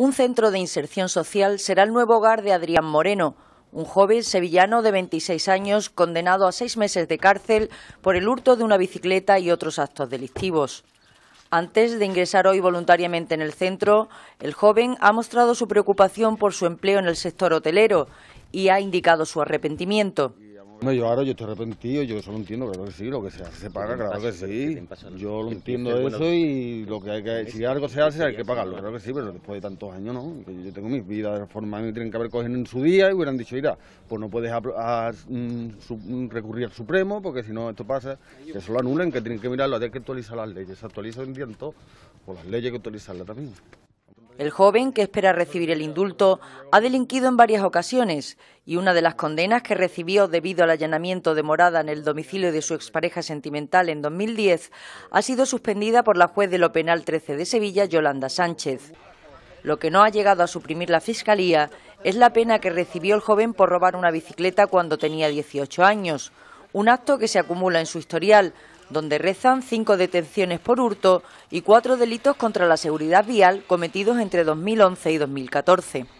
Un centro de inserción social será el nuevo hogar de Adrián Moreno, un joven sevillano de 26 años condenado a seis meses de cárcel por el hurto de una bicicleta y otros actos delictivos. Antes de ingresar hoy voluntariamente en el centro, el joven ha mostrado su preocupación por su empleo en el sector hotelero y ha indicado su arrepentimiento. No, yo ahora yo estoy arrepentido, yo eso lo entiendo, claro que sí, lo que se hace se paga, claro que sí. Yo lo entiendo eso y lo que hay que, si algo se hace hay que pagarlo, claro que sí, pero después de tantos años no. Yo tengo mis vidas que me tienen que haber cogido en su día y hubieran dicho, mira, pues no puedes mm, mm, recurrir al Supremo porque si no esto pasa, que eso lo anulen, que tienen que mirarlo, hay que actualizar las leyes, se actualiza viento o las leyes hay que actualizarlas también. El joven, que espera recibir el indulto, ha delinquido en varias ocasiones y una de las condenas que recibió debido al allanamiento de morada en el domicilio de su expareja sentimental en 2010 ha sido suspendida por la juez de lo penal 13 de Sevilla, Yolanda Sánchez. Lo que no ha llegado a suprimir la Fiscalía es la pena que recibió el joven por robar una bicicleta cuando tenía 18 años, un acto que se acumula en su historial, donde rezan cinco detenciones por hurto y cuatro delitos contra la seguridad vial cometidos entre 2011 y 2014.